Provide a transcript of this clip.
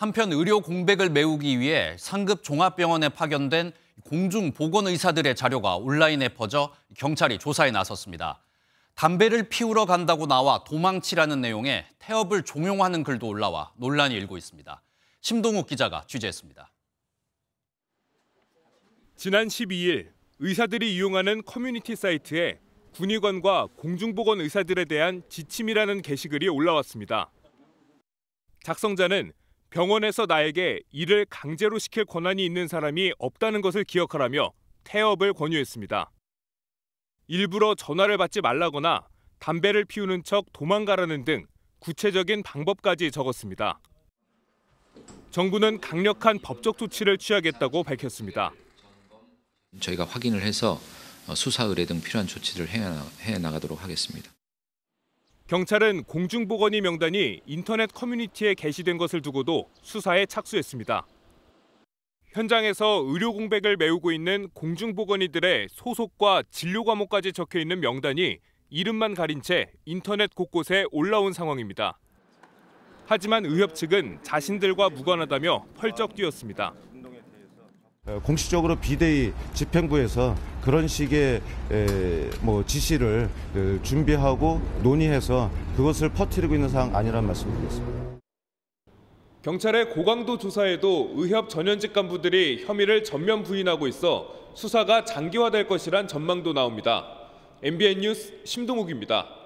한편 의료 공백을 메우기 위해 상급 종합병원에 파견된 공중 보건 의사들의 자료가 온라인에 퍼져 경찰이 조사에 나섰습니다. 담배를 피우러 간다고 나와 도망치라는 내용의 태업을 종용하는 글도 올라와 논란이 일고 있습니다. 심동욱 기자가 취재했습니다. 지난 12일 의사들이 이용하는 커뮤니티 사이트에 군의관과 공중보건 의사들에 대한 지침이라는 게시글이 올라왔습니다. 작성자는 병원에서 나에게 일을 강제로 시킬 권한이 있는 사람이 없다는 것을 기억하라며 태업을 권유했습니다. 일부러 전화를 받지 말라거나 담배를 피우는 척 도망가라는 등 구체적인 방법까지 적었습니다. 정부는 강력한 법적 조치를 취하겠다고 밝혔습니다. 저희가 확인을 해서 수사 의뢰 등 필요한 조치를 해 나가도록 하겠습니다. 경찰은 공중보건의 명단이 인터넷 커뮤니티에 게시된 것을 두고도 수사에 착수했습니다. 현장에서 의료 공백을 메우고 있는 공중보건의들의 소속과 진료 과목까지 적혀 있는 명단이 이름만 가린 채 인터넷 곳곳에 올라온 상황입니다. 하지만 의협 측은 자신들과 무관하다며 펄쩍 뛰었습니다. 어, 공식적으로 비대위 집행부에서 그런 식의 뭐 지시를 그, 준비하고 논의해서 그것을 퍼뜨리고 있는 상황 아니란 말씀드리겠습니다. 경찰의 고강도 조사에도 의협 전현직 간부들이 혐의를 전면 부인하고 있어 수사가 장기화될 것이란 전망도 나옵니다. MBN 뉴스 심동욱입니다.